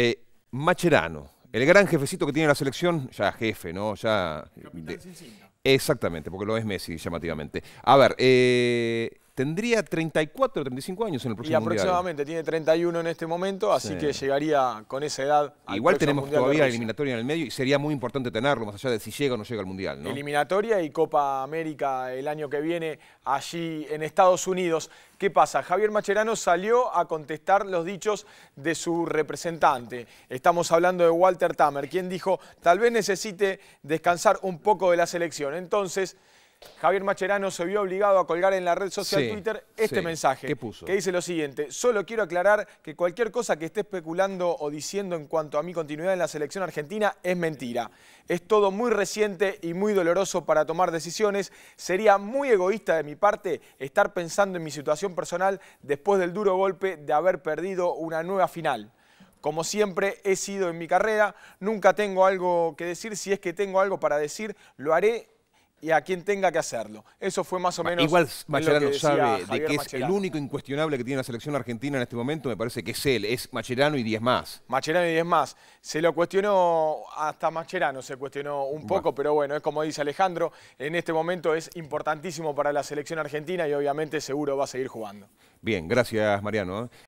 Eh, Macherano, el gran jefecito que tiene la selección, ya jefe, ¿no? Ya. exactamente, porque lo es Messi llamativamente. A ver, eh, tendría 34 o 35 años en el próximo mundial. aproximadamente tiene 31 en este momento, así que llegaría con esa edad. Al Igual tenemos todavía la eliminatoria en el medio y sería muy importante tenerlo, más allá de si llega o no llega al mundial. ¿no? Eliminatoria y Copa América el año que viene allí en Estados Unidos. ¿Qué pasa? Javier Macherano salió a contestar los dichos de su representante. Estamos hablando de Walter Tamer, quien dijo, tal vez necesite descansar un poco de la selección. Entonces, Javier Macherano se vio obligado a colgar en la red social Twitter este mensaje. ¿Qué puso? Que dice lo siguiente. Solo quiero aclarar que cualquier cosa que esté especulando o diciendo en cuanto a mi continuidad en la selección argentina es mentira. Es todo muy reciente y muy doloroso para tomar decisiones. Sería muy egoísta de mi parte estar pensando en mi situación personal después del duro golpe de haber perdido una nueva final. Como siempre he sido en mi carrera, nunca tengo algo que decir. Si es que tengo algo para decir, lo haré y a quien tenga que hacerlo. Eso fue más o menos. Igual Macherano sabe de que es el único incuestionable que tiene la selección argentina en este momento, me parece que es él, es Macherano y 10 más. Macherano y 10 más. Se lo cuestionó, hasta Macherano se cuestionó un poco, pero bueno, es como dice Alejandro, en este momento es importantísimo para la selección argentina y obviamente seguro va a seguir jugando. Bien, gracias Mariano. ¿eh?